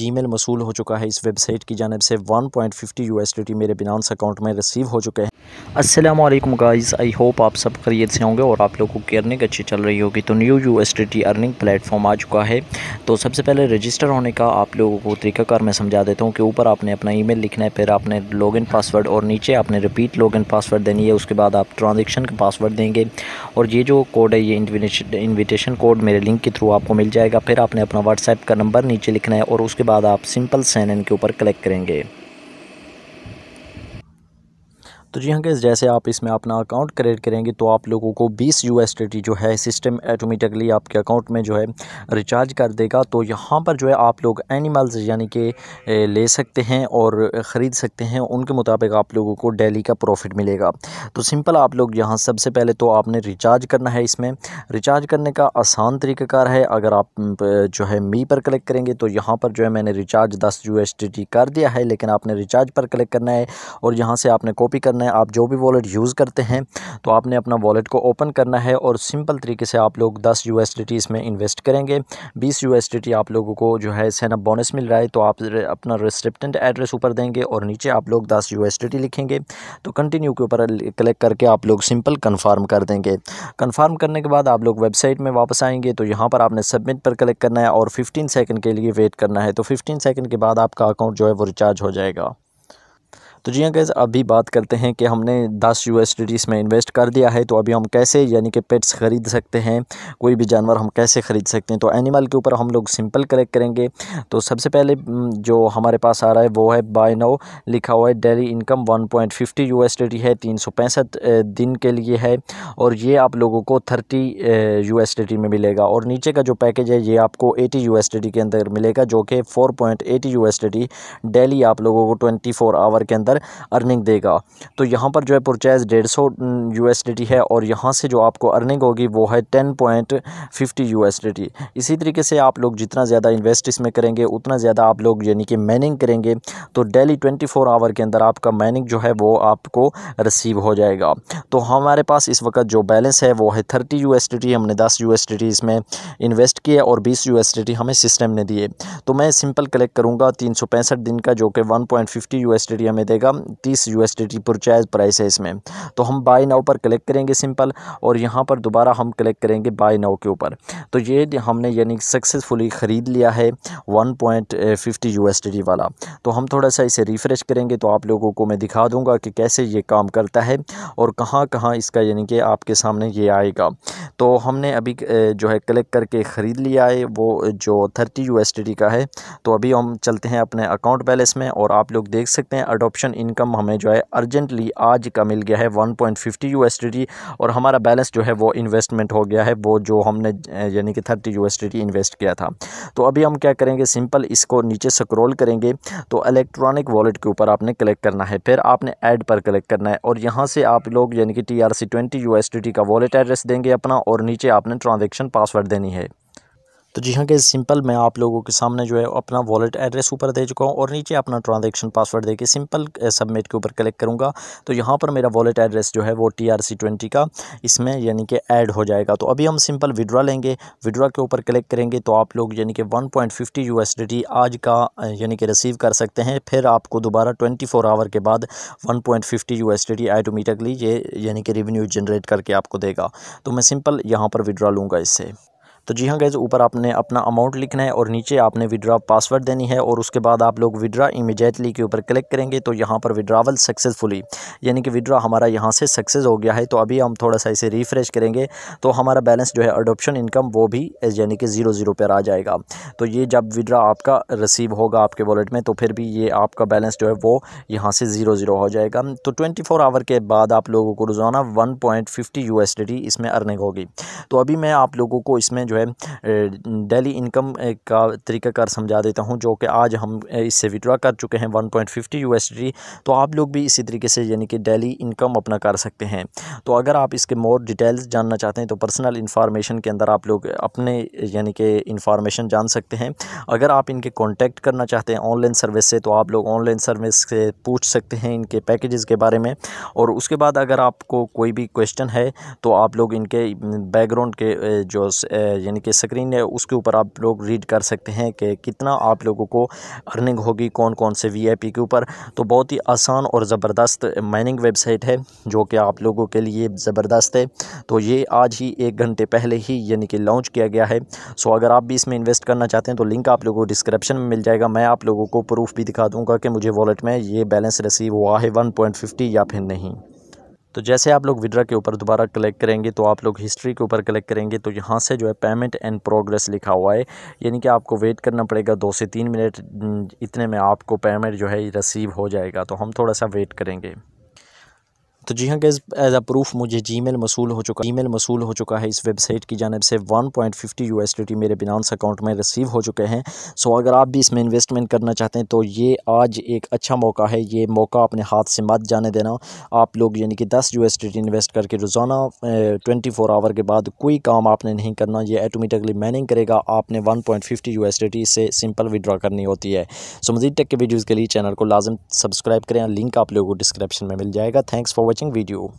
Gmail मसूल हो चुका है इस वेबसाइट की जानब से 1.50 पॉइंट फिफ्टी मेरे बिनास अकाउंट में रिसीव हो चुके हैं अस्सलाम वालेकुम गाइस आई होप आप सब खरीद से होंगे और आप लोगों की अर्निंग अच्छी चल रही होगी तो न्यू यू अर्निंग प्लेटफॉर्म आ चुका है तो सबसे पहले रजिस्टर होने का आप लोगों को तरीकाकार मैं समझा देता हूँ कि ऊपर आपने अपना ई लिखना है फिर आपने लॉग पासवर्ड और नीचे आपने रिपीट लॉग पासवर्ड देनी है उसके बाद आप ट्रांजेक्शन का पासवर्ड देंगे और ये जो कोड है ये इन्विटेशन कोड मेरे लिंक के थ्रू आपको मिल जाएगा फिर आपने अपना व्हाट्सएप का नंबर नीचे लिखना है और उसके बाद आप सिंपल सैन इन के ऊपर क्लिक करेंगे तो जी हाँ गैस जैसे आप इसमें अपना अकाउंट क्रिएट करेंगे तो आप लोगों को 20 यू जो है सिस्टम ऑटोमेटिकली आपके अकाउंट में जो है रिचार्ज कर देगा तो यहाँ पर जो है आप लोग एनिमल्स यानी कि ले सकते हैं और ख़रीद सकते हैं उनके मुताबिक आप लोगों को डेली का प्रॉफिट मिलेगा तो सिंपल आप लोग यहाँ सबसे पहले तो आपने रिचार्ज करना है इसमें रिचार्ज करने का आसान तरीक़ाकार है अगर आप जो है मी पर क्लिक करेंगे तो यहाँ पर जो है मैंने रिचार्ज दस यू कर दिया है लेकिन आपने रिचार्ज पर क्लिक करना है और यहाँ से आपने कॉपी करना करना है आप जो भी वॉलेट यूज़ करते हैं तो आपने अपना वॉलेट को ओपन करना है और सिंपल तरीके से आप लोग दस यू इसमें इन्वेस्ट करेंगे बीस यू आप लोगों को जो है सैनअप बोनस मिल रहा है तो आप अपना रिस्ट्रिप्टेंट एड्रेस ऊपर देंगे और नीचे आप लोग दस यू लिखेंगे तो कंटिन्यू के ऊपर क्लिक करके आप लोग सिंपल कन्फर्म कर देंगे कन्फर्म करने के बाद आप लोग वेबसाइट में वापस आएंगे तो यहाँ पर आपने सबमिट पर क्लिक करना है और 15 सेकंड के लिए वेट करना है तो 15 सेकंड के बाद आपका अकाउंट जो है वो रिचार्ज हो जाएगा तो जी कैसे हाँ अभी बात करते हैं कि हमने 10 यू एस इसमें इन्वेस्ट कर दिया है तो अभी हम कैसे यानी कि पेट्स ख़रीद सकते हैं कोई भी जानवर हम कैसे ख़रीद सकते हैं तो एनिमल के ऊपर हम लोग सिंपल कलेक्ट करेंगे तो सबसे पहले जो हमारे पास आ रहा है वो है बाय नाउ लिखा हुआ है डेली इनकम 1.50 पॉइंट है तीन दिन के लिए है और ये आप लोगों को थर्टी यू में मिलेगा और नीचे का जो पैकेज है ये आपको एटी यू के अंदर मिलेगा जो कि फोर पॉइंट डेली आप लोगों को ट्वेंटी आवर के अंदर अंदर अर्निंग देगा तो यहाँ पर जो है परचेज़ डेढ़ सौ यू है और यहाँ से जो आपको अर्निंग होगी वो है टेन पॉइंट फिफ्टी यू इसी तरीके से आप लोग जितना ज़्यादा इन्वेस्ट इसमें करेंगे उतना ज़्यादा आप लोग यानी कि माइनिंग करेंगे तो डेली ट्वेंटी फोर आवर के अंदर आपका माइनिंग जो है वो आपको रिसीव हो जाएगा तो हमारे पास इस वक्त जो बैलेंस है वो है थर्टी यू हमने दस यू इसमें इन्वेस्ट किया और बीस यू हमें सिस्टम ने दिए तो मैं सिंपल कलेक्ट करूँगा तीन दिन का जो कि वन पॉइंट फिफ्टी हमें देगा पड़ेगा तीस U S D purchase price है इसमें तो हम बाय नाव पर क्लिक करेंगे सिंपल और यहाँ पर दोबारा हम क्लिक करेंगे बाय नाव के ऊपर तो ये हमने यानी सक्सेसफुली ख़रीद लिया है one point fifty U S D वाला तो हम थोड़ा सा इसे रिफ़्रेश करेंगे तो आप लोगों को मैं दिखा दूँगा कि कैसे ये काम करता है और कहाँ कहाँ इसका यानी कि आपके सामने ये आएगा तो हमने अभी जो है क्लिक करके ख़रीद लिया है वो जो थर्टी यू का है तो अभी हम चलते हैं अपने अकाउंट बैलेंस में और आप लोग देख सकते हैं अडोप्शन ट्रांजेक्शन इनकम हमें जो है अर्जेंटली आज का मिल गया है वन पॉइंट फिफ्टी यू और हमारा बैलेंस जो है वो इन्वेस्टमेंट हो गया है वो जो हमने यानी कि थर्टी यू इन्वेस्ट किया था तो अभी हम क्या करेंगे सिंपल इसको नीचे स्क्रोल करेंगे तो इलेक्ट्रॉनिक वॉलेट के ऊपर आपने क्लिक करना है फिर आपने ऐड पर क्लिक करना है और यहाँ से आप लोग यानी कि टी आर सी ट्वेंटी का वॉलेट एड्रेस देंगे अपना और नीचे आपने ट्रांजेक्शन पासवर्ड देनी है तो जी हाँ के सिंपल मैं आप लोगों के सामने जो है अपना वॉलेट एड्रेस ऊपर दे चुका हूँ और नीचे अपना ट्रांजैक्शन पासवर्ड दे के सिंपल सबमिट के ऊपर क्लिक करूँगा तो यहाँ पर मेरा वॉलेट एड्रेस जो है वो टी आर सी ट्वेंटी का इसमें यानी कि ऐड हो जाएगा तो अभी हम सिंपल विड्रा लेंगे विड्रा के ऊपर क्लिक करेंगे तो आप लोग यानी कि one point fifty U S D T आज का यानी कि रिसीव कर सकते हैं फिर आपको दोबारा ट्वेंटी फोर आवर के बाद one point fifty U S D T automatically ये यानी कि रेवेन्यू जनरेट करके आपको देगा तो मैं सिंपल यहाँ पर विड्रा लूँगा इससे तो जी हाँ गैज़ ऊपर आपने अपना अमाउंट लिखना है और नीचे आपने विड्रा पासवर्ड देनी है और उसके बाद आप लोग विड्रा इमिजिएटली के ऊपर क्लिक करेंगे तो यहाँ पर विड्रावल सक्सेसफुली यानी कि विड्रा हमारा यहाँ से सक्सेस हो गया है तो अभी हम थोड़ा सा इसे रिफ्रेश करेंगे तो हमारा बैलेंस जो है अडोप्शन इनकम वो भी यानी कि ज़ीरो ज़ीरो पर आ जाएगा तो ये जब विड्रा आपका रिसीव होगा आपके वॉलेट में तो फिर भी ये आपका बैलेंस जो है वो यहाँ से ज़ीरो ज़ीरो हो जाएगा तो ट्वेंटी फोर आवर के बाद आप लोगों को रोज़ाना वन पॉइंट फिफ्टी इसमें अर्निंग होगी तो अभी मैं आप लोगों को इसमें जो है डेली इनकम का तरीकाकार समझा देता हूँ जो कि आज हम इससे विड्रा कर चुके हैं वन पॉइंट फिफ्टी यू तो आप लोग भी इसी तरीके से यानी कि डेली इनकम अपना कर सकते हैं तो अगर आप इसके मोर डिटेल्स जानना चाहते हैं तो पर्सनल इन्फॉर्मेशन के अंदर आप लोग अपने यानी कि इन्फॉर्मेशन जान सकते हैं अगर आप इनके कॉन्टैक्ट करना चाहते हैं ऑनलाइन सर्विस से तो आप लोग ऑनलाइन सर्विस से पूछ सकते हैं इनके पैकेजेस के बारे में और उसके बाद अगर आपको कोई भी क्वेश्चन है तो आप लोग इनके बैकग्राउंड के जो यानी कि स्क्रीन है उसके ऊपर आप लोग रीड कर सकते हैं कि कितना आप लोगों को अर्निंग होगी कौन कौन से वीआईपी के ऊपर तो बहुत ही आसान और ज़बरदस्त माइनिंग वेबसाइट है जो कि आप लोगों के लिए ज़बरदस्त है तो ये आज ही एक घंटे पहले ही यानी कि लॉन्च किया गया है सो अगर आप भी इसमें इन्वेस्ट करना चाहते हैं तो लिंक आप लोगों को डिस्क्रिप्शन में मिल जाएगा मैं आप लोगों को प्रूफ भी दिखा दूँगा कि मुझे वॉलेट में ये बैलेंस रिसीव हुआ है वन पॉइंट फिफ्टी या फिर नहीं तो जैसे आप लोग विड्रा के ऊपर दोबारा क्लिक करेंगे तो आप लोग हिस्ट्री के ऊपर क्लिक करेंगे तो यहाँ से जो है पेमेंट एंड प्रोग्रेस लिखा हुआ है यानी कि आपको वेट करना पड़ेगा दो से तीन मिनट इतने में आपको पेमेंट जो है रिसीव हो जाएगा तो हम थोड़ा सा वेट करेंगे तो जी हाँ गैस एज अ प्रूफ मुझे जी मेल मसूल हो चुका जी मेल मसूल हो चुका है इस वेबसाइट की जानब से one point fifty U S T मेरे बिनानस अकाउंट में रिसीव हो चुके हैं सो अगर आप भी इसमें इन्वेस्टमेंट करना चाहते हैं तो ये आज एक अच्छा मौका है ये मौका अपने हाथ से मत जाने देना आप लोग यानी कि दस यू एस इन्वेस्ट करके रोज़ाना ट्वेंटी फोर आवर के बाद कोई काम आपने नहीं करना ये ऑटोमेटिकली मैनिंग करेगा आपने one point fifty U S से सिंपल विड्रॉ करनी होती है सो मजीद टेक के वीडियोज़ के लिए चैनल को लाजम सब्सक्राइब करें लिंक आप लोगों को डिस्क्रिप्शन में मिल जाएगा थैंक्स फॉर watching video